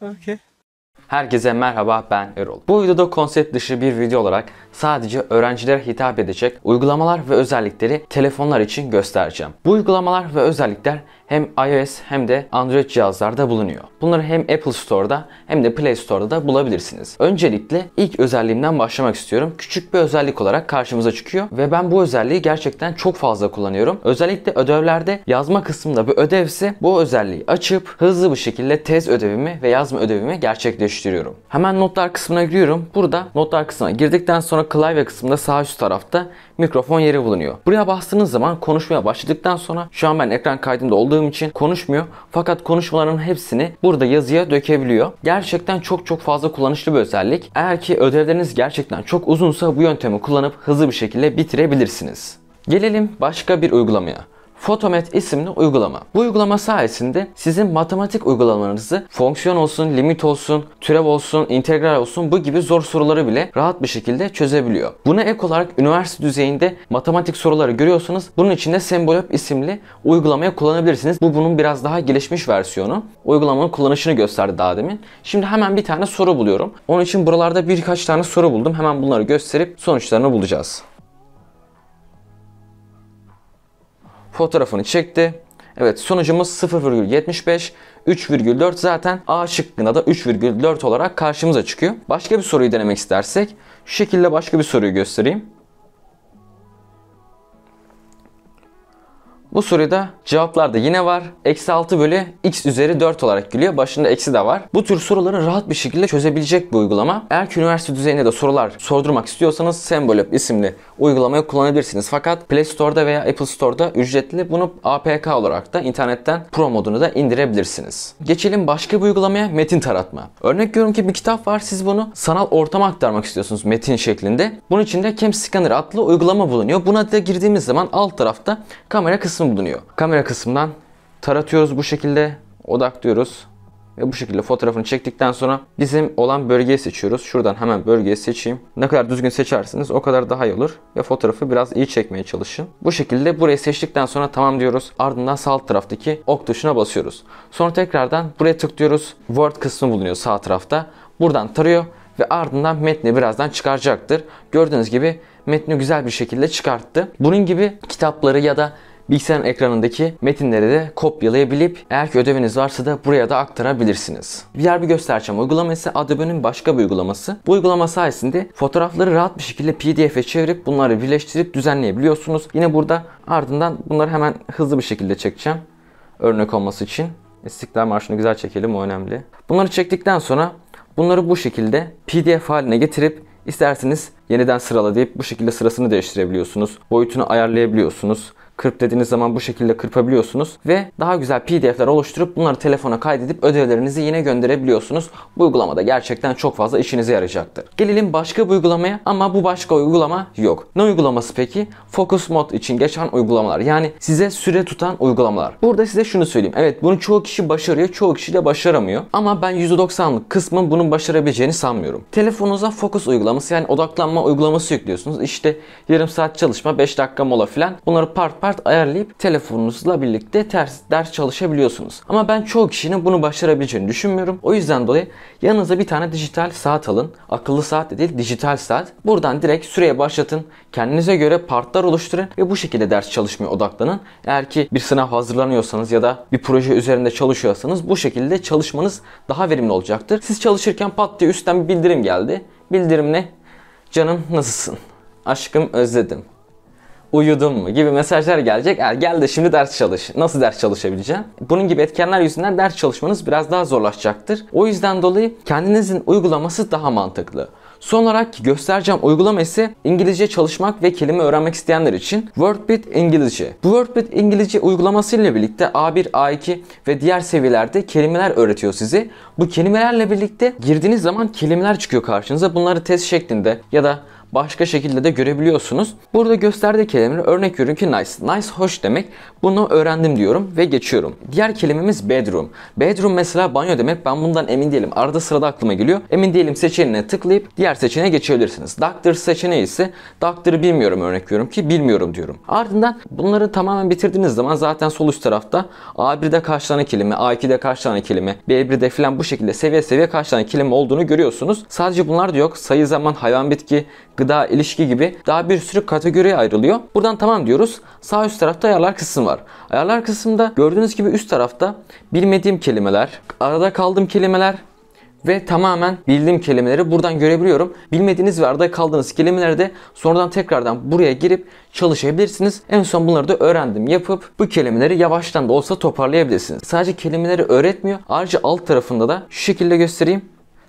Okay. Herkese merhaba ben Erol. Bu videoda konsept dışı bir video olarak sadece öğrencilere hitap edecek uygulamalar ve özellikleri telefonlar için göstereceğim. Bu uygulamalar ve özellikler hem iOS hem de Android cihazlarda bulunuyor. Bunları hem Apple Store'da hem de Play Store'da da bulabilirsiniz. Öncelikle ilk özelliğimden başlamak istiyorum. Küçük bir özellik olarak karşımıza çıkıyor ve ben bu özelliği gerçekten çok fazla kullanıyorum. Özellikle ödevlerde yazma kısmında bir ödevse bu özelliği açıp hızlı bir şekilde tez ödevimi ve yazma ödevimi gerçekleştiriyorum değiştiriyorum. Hemen notlar kısmına giriyorum. Burada notlar kısmına girdikten sonra klavye kısmında sağ üst tarafta mikrofon yeri bulunuyor. Buraya bastığınız zaman konuşmaya başladıktan sonra şu an ben ekran kaydında olduğum için konuşmuyor. Fakat konuşmaların hepsini burada yazıya dökebiliyor. Gerçekten çok çok fazla kullanışlı bir özellik. Eğer ki ödevleriniz gerçekten çok uzunsa bu yöntemi kullanıp hızlı bir şekilde bitirebilirsiniz. Gelelim başka bir uygulamaya. Photomet isimli uygulama. Bu uygulama sayesinde sizin matematik uygulamalarınızı fonksiyon olsun, limit olsun, türev olsun, integral olsun bu gibi zor soruları bile rahat bir şekilde çözebiliyor. Buna ek olarak üniversite düzeyinde matematik soruları görüyorsanız bunun için de Sembolop isimli uygulamaya kullanabilirsiniz. Bu bunun biraz daha gelişmiş versiyonu. Uygulamanın kullanışını gösterdi daha demin. Şimdi hemen bir tane soru buluyorum. Onun için buralarda birkaç tane soru buldum. Hemen bunları gösterip sonuçlarını bulacağız. Fotoğrafını çekti. Evet sonucumuz 0,75, 3,4 zaten A şıkkında da 3,4 olarak karşımıza çıkıyor. Başka bir soruyu denemek istersek şu şekilde başka bir soruyu göstereyim. Bu soruda cevaplar da yine var. Eksi 6 bölü x üzeri 4 olarak geliyor. Başında eksi de var. Bu tür soruları rahat bir şekilde çözebilecek bir uygulama. Eğer ki üniversite düzeyinde de sorular sordurmak istiyorsanız Sembolab isimli uygulamayı kullanabilirsiniz. Fakat Play Store'da veya Apple Store'da ücretli. Bunu APK olarak da internetten Pro modunu da indirebilirsiniz. Geçelim başka bir uygulamaya metin taratma. Örnek görün ki bir kitap var. Siz bunu sanal ortama aktarmak istiyorsunuz metin şeklinde. Bunun için de Cam Scanner adlı uygulama bulunuyor. Buna da girdiğimiz zaman alt tarafta kamera kısmı kısmı bulunuyor. Kamera kısmından taratıyoruz bu şekilde, odaklıyoruz ve bu şekilde fotoğrafını çektikten sonra bizim olan bölgeyi seçiyoruz. Şuradan hemen bölgeyi seçeyim. Ne kadar düzgün seçersiniz o kadar daha iyi olur ve fotoğrafı biraz iyi çekmeye çalışın. Bu şekilde burayı seçtikten sonra tamam diyoruz. Ardından sağ taraftaki ok tuşuna basıyoruz. Sonra tekrardan buraya tıklıyoruz. Word kısmı bulunuyor sağ tarafta. Buradan tarıyor ve ardından metni birazdan çıkaracaktır. Gördüğünüz gibi metni güzel bir şekilde çıkarttı. Bunun gibi kitapları ya da bilgisayarın ekranındaki metinleri de kopyalayabilip eğer ki ödeviniz varsa da buraya da aktarabilirsiniz. Diğer bir gösterçam uygulaması Adobe'nin başka bir uygulaması. Bu uygulama sayesinde fotoğrafları rahat bir şekilde PDF'e çevirip bunları birleştirip düzenleyebiliyorsunuz. Yine burada ardından bunları hemen hızlı bir şekilde çekeceğim. Örnek olması için. İstiklal Marşı'nı güzel çekelim o önemli. Bunları çektikten sonra bunları bu şekilde PDF haline getirip isterseniz yeniden sırala deyip bu şekilde sırasını değiştirebiliyorsunuz. Boyutunu ayarlayabiliyorsunuz kırp dediğiniz zaman bu şekilde kırpabiliyorsunuz ve daha güzel PDF'ler oluşturup bunları telefona kaydedip ödevlerinizi yine gönderebiliyorsunuz. Bu uygulamada gerçekten çok fazla işinize yarayacaktır. Gelelim başka bir uygulamaya ama bu başka uygulama yok. Ne uygulaması peki? Focus mod için geçen uygulamalar. Yani size süre tutan uygulamalar. Burada size şunu söyleyeyim. Evet bunu çoğu kişi başarıyor, çoğu kişi de başaramıyor. Ama ben %90'lık kısmın bunun başarabileceğini sanmıyorum. Telefonunuza Focus uygulaması yani odaklanma uygulaması yüklüyorsunuz. İşte yarım saat çalışma, 5 dakika mola filan. Bunları part apart ayarlayıp telefonunuzla birlikte ters ders çalışabiliyorsunuz. Ama ben çoğu kişinin bunu başarabileceğini düşünmüyorum. O yüzden dolayı yanınıza bir tane dijital saat alın. Akıllı saat de değil dijital saat. Buradan direkt süreye başlatın. Kendinize göre partlar oluşturun ve bu şekilde ders çalışmaya odaklanın. Eğer ki bir sınav hazırlanıyorsanız ya da bir proje üzerinde çalışıyorsanız bu şekilde çalışmanız daha verimli olacaktır. Siz çalışırken pat diye üstten bir bildirim geldi. Bildirim ne? Canım nasılsın? Aşkım özledim uyudun mu gibi mesajlar gelecek. E, gel de şimdi ders çalış. Nasıl ders çalışabileceğim? Bunun gibi etkenler yüzünden ders çalışmanız biraz daha zorlaşacaktır. O yüzden dolayı kendinizin uygulaması daha mantıklı. Son olarak göstereceğim uygulama ise İngilizce çalışmak ve kelime öğrenmek isteyenler için WordBit İngilizce. Bu WordBit İngilizce uygulaması ile birlikte A1, A2 ve diğer seviyelerde kelimeler öğretiyor sizi. Bu kelimelerle birlikte girdiğiniz zaman kelimeler çıkıyor karşınıza. Bunları test şeklinde ya da başka şekilde de görebiliyorsunuz. Burada gösterdiği kelimeleri örnek görün ki nice. Nice hoş demek. Bunu öğrendim diyorum ve geçiyorum. Diğer kelimemiz bedroom. Bedroom mesela banyo demek. Ben bundan emin değilim. Arada sırada aklıma geliyor. Emin değilim seçeneğine tıklayıp diğer seçeneğe geçebilirsiniz. Doctor seçeneği ise doctor'ı bilmiyorum örnek veriyorum ki bilmiyorum diyorum. Ardından bunları tamamen bitirdiğiniz zaman zaten sol üst tarafta A1'de kaç tane kelime, A2'de kaç tane kelime, B1'de filan bu şekilde seviye seviye kaç kelime olduğunu görüyorsunuz. Sadece bunlar da yok. Sayı, zaman, hayvan, bitki, gıda, ilişki gibi daha bir sürü kategoriye ayrılıyor. Buradan tamam diyoruz. Sağ üst tarafta ayarlar kısım var. Ayarlar kısmında gördüğünüz gibi üst tarafta bilmediğim kelimeler, arada kaldığım kelimeler, ve tamamen bildiğim kelimeleri buradan görebiliyorum. Bilmediğiniz ve arada kaldığınız kelimeleri de sonradan tekrardan buraya girip çalışabilirsiniz. En son bunları da öğrendim yapıp bu kelimeleri yavaştan da olsa toparlayabilirsiniz. Sadece kelimeleri öğretmiyor. Ayrıca alt tarafında da şu şekilde göstereyim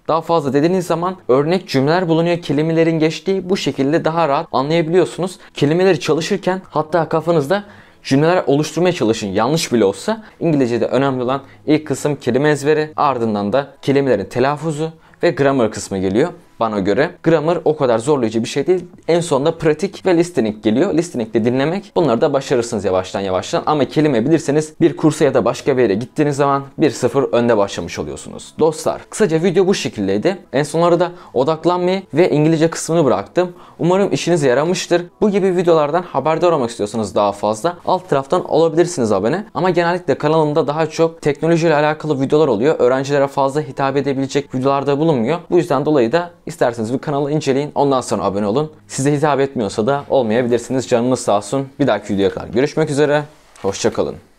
daha fazla dediğiniz zaman örnek cümleler bulunuyor. Kelimelerin geçtiği bu şekilde daha rahat anlayabiliyorsunuz. Kelimeleri çalışırken hatta kafanızda cümleler oluşturmaya çalışın. Yanlış bile olsa İngilizce'de önemli olan ilk kısım kelime ezberi ardından da kelimelerin telaffuzu ve grammar kısmı geliyor bana göre. Grammar o kadar zorlayıcı bir şey değil. En sonunda pratik ve listening geliyor. Listening de dinlemek. Bunları da başarırsınız yavaştan yavaştan. Ama kelime bilirseniz bir kursa ya da başka bir yere gittiğiniz zaman 1-0 önde başlamış oluyorsunuz. Dostlar kısaca video bu şekildeydi. En sonlarda da odaklanmayı ve İngilizce kısmını bıraktım. Umarım işinize yaramıştır. Bu gibi videolardan haberdar olmak istiyorsanız daha fazla alt taraftan olabilirsiniz abone. Ama genellikle kanalımda daha çok teknolojiyle alakalı videolar oluyor. Öğrencilere fazla hitap edebilecek videolarda bulunmuyor. Bu yüzden dolayı da İsterseniz bu kanalı inceleyin. Ondan sonra abone olun. Size hitap etmiyorsa da olmayabilirsiniz. Canınız sağ olsun. Bir dahaki videoya kadar görüşmek üzere. Hoşçakalın.